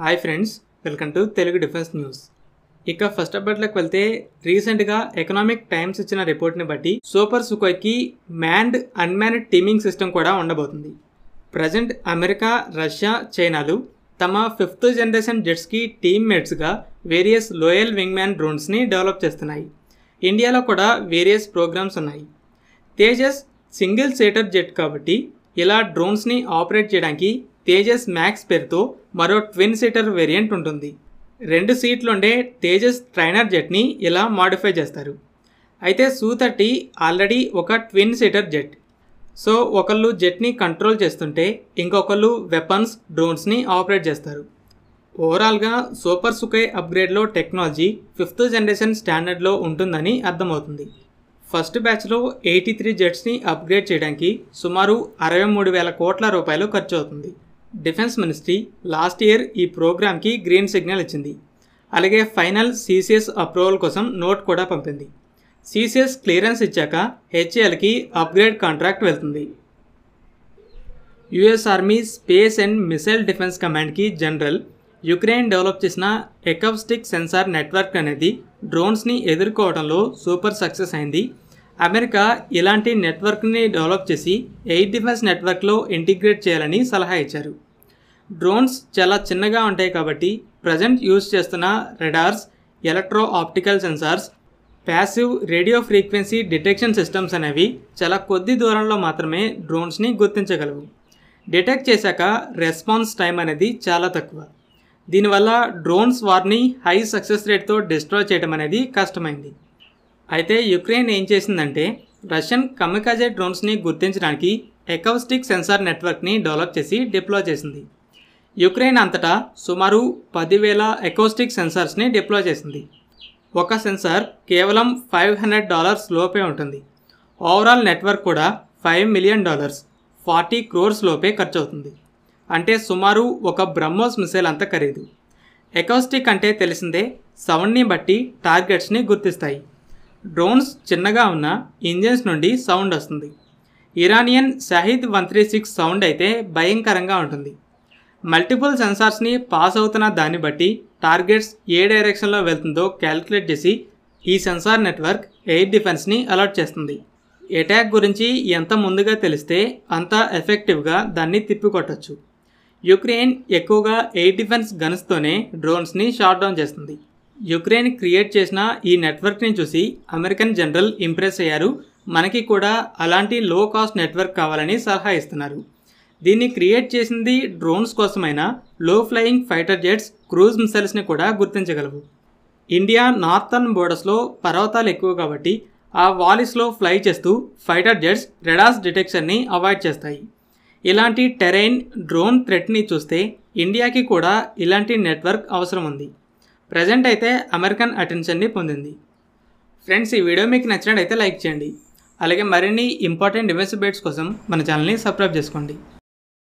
hi friends welcome to Telugu defence news ఇక first అప్డేట్లోకి వెళ్తే రీసెంట్గా ఎకనామిక్ టైమ్స్ ఇచ్చిన రిపోర్ట్ని బట్టి సూపర్ సుకోయ్కి మ్యాండ్ అన్మ్యాన్డ్ టీమింగ్ సిస్టమ్ కూడా ఉండబోతుంది ప్రజెంట్ అమెరికా రష్యా చైనాలు తమ ఫిఫ్త్ జనరేషన్ జెట్స్కి టీమ్మేట్స్గా వేరియస్ లోయల్ వింగ్ మ్యాన్ డ్రోన్స్ని డెవలప్ చేస్తున్నాయి ఇండియాలో కూడా వేరియస్ ప్రోగ్రామ్స్ ఉన్నాయి తేజస్ సింగిల్ సేటర్ జెట్ కాబట్టి ఇలా డ్రోన్స్ని ఆపరేట్ చేయడానికి తేజస్ మ్యాక్స్ పేరుతో మరో ట్విన్ సీటర్ వేరియంట్ ఉంటుంది రెండు సీట్లుండే తేజస్ ట్రైనర్ జెట్ని ఇలా మాడిఫై చేస్తారు అయితే సూ థర్టీ ఆల్రెడీ ఒక ట్విన్ సీటర్ జెట్ సో ఒకళ్ళు జెట్ని కంట్రోల్ చేస్తుంటే ఇంకొకళ్ళు వెపన్స్ డ్రోన్స్ని ఆపరేట్ చేస్తారు ఓవరాల్గా సూపర్ సుకై అప్గ్రేడ్లో టెక్నాలజీ ఫిఫ్త్ జనరేషన్ స్టాండర్డ్లో ఉంటుందని అర్థమవుతుంది ఫస్ట్ బ్యాచ్లో ఎయిటీ త్రీ జెట్స్ని అప్గ్రేడ్ చేయడానికి సుమారు అరవై మూడు వేల కోట్ల రూపాయలు ఖర్చు అవుతుంది డిఫెన్స్ మినిస్ట్రీ లాస్ట్ ఇయర్ ఈ ప్రోగ్రామ్కి గ్రీన్ సిగ్నల్ ఇచ్చింది అలాగే ఫైనల్ సీసీఎస్ అప్రూవల్ కోసం నోట్ కూడా పంపింది సీసీఎస్ క్లియరెన్స్ ఇచ్చాక హెచ్ఏఎల్కి అప్గ్రేడ్ కాంట్రాక్ట్ వెళ్తుంది US army space and missile defence కమాండ్కి జనరల్ యుక్రెయిన్ డెవలప్ చేసిన ఎకవ్స్టిక్ సెన్సార్ నెట్వర్క్ అనేది డ్రోన్స్ని ఎదుర్కోవడంలో సూపర్ సక్సెస్ అయింది అమెరికా ఇలాంటి నెట్వర్క్ని డెవలప్ చేసి ఎయిర్ డిఫెన్స్ నెట్వర్క్లో ఇంటిగ్రేట్ చేయాలని సలహా ఇచ్చారు డ్రోన్స్ చాలా చిన్నగా ఉంటాయి కాబట్టి ప్రజెంట్ యూజ్ చేస్తున్న radars electro optical sensors passive radio frequency detection systems అనేవి చాలా కొద్ది దూరంలో మాత్రమే డ్రోన్స్ని గుర్తించగలవు డిటెక్ట్ చేశాక రెస్పాన్స్ టైం అనేది చాలా తక్కువ దీనివల్ల డ్రోన్స్ వారిని హై సక్సెస్ రేట్తో డిస్ట్రాయ్ చేయడం అనేది కష్టమైంది అయితే యుక్రెయిన్ ఏం చేసిందంటే రష్యన్ కమికాజే డ్రోన్స్ని గుర్తించడానికి ఎకౌస్టిక్ సెన్సార్ నెట్వర్క్ని డెవలప్ చేసి డిప్లాయ్ చేసింది యుక్రెయిన్ అంతటా సుమారు పదివేల ఎకౌస్టిక్ సెన్సార్స్ని డిప్లాయ్ చేసింది ఒక సెన్సార్ కేవలం ఫైవ్ హండ్రెడ్ డాలర్స్ లోపే ఉంటుంది ఓవరాల్ నెట్వర్క్ కూడా five million dollars forty crores లోపే ఖర్చు అవుతుంది అంటే సుమారు ఒక బ్రహ్మోస్ మిసైల్ అంత ఖరీదు ఎకౌస్టిక్ అంటే తెలిసిందే సౌండ్ని బట్టి టార్గెట్స్ని గుర్తిస్తాయి డ్రోన్స్ చిన్నగా ఉన్న ఇంజన్స్ నుండి సౌండ్ వస్తుంది Iranian Shahed one three six sound అయితే భయంకరంగా ఉంటుంది మల్టిపుల్ సెన్సార్స్ని పాస్ అవుతున్న దాన్ని బట్టి టార్గెట్స్ ఏ డైరెక్షన్లో వెళ్తుందో క్యాలిక్యులేట్ చేసి ఈ సెన్సార్ నెట్వర్క్ ఎయిర్ డిఫెన్స్ని అలర్ట్ చేస్తుంది అటాక్ గురించి ఎంత ముందుగా తెలిస్తే అంత ఎఫెక్టివ్గా దాన్ని తిప్పికొట్టచ్చు యుక్రెయిన్ ఎక్కువగా ఎయిర్ డిఫెన్స్ గన్స్తోనే డ్రోన్స్ని షాట్ డౌన్ చేస్తుంది యుక్రెయిన్ క్రియేట్ చేసిన ఈ నెట్వర్క్ని చూసి అమెరికన్ జనరల్ ఇంప్రెస్ అయ్యారు మనకి కూడా అలాంటి లో కాస్ట్ నెట్వర్క్ కావాలని సలహా ఇస్తున్నారు దీన్ని క్రియేట్ చేసింది డ్రోన్స్ కోసమైనా low flying fighter jets cruise మిసైల్స్ని కూడా గుర్తించగలవు ఇండియా నార్థర్న్ బోర్డర్స్లో పర్వతాలు ఎక్కువ కాబట్టి ఆ వాలీస్లో ఫ్లై చేస్తూ ఫైటర్ జెట్స్ రెడాస్ డిటెక్షన్ని అవాయిడ్ చేస్తాయి ఇలాంటి టెరైన్ డ్రోన్ థ్రెట్ని చూస్తే ఇండియాకి కూడా ఇలాంటి నెట్వర్క్ అవసరం ఉంది ప్రజెంట్ అయితే అమెరికన్ అటెన్షన్ని పొందింది ఫ్రెండ్స్ ఈ వీడియో మీకు నచ్చినట్టయితే లైక్ చేయండి అలాగే మరిన్ని ఇంపార్టెంట్ డివైస్ బేట్స్ కోసం మన ఛానల్ని సబ్స్క్రైబ్ చేసుకోండి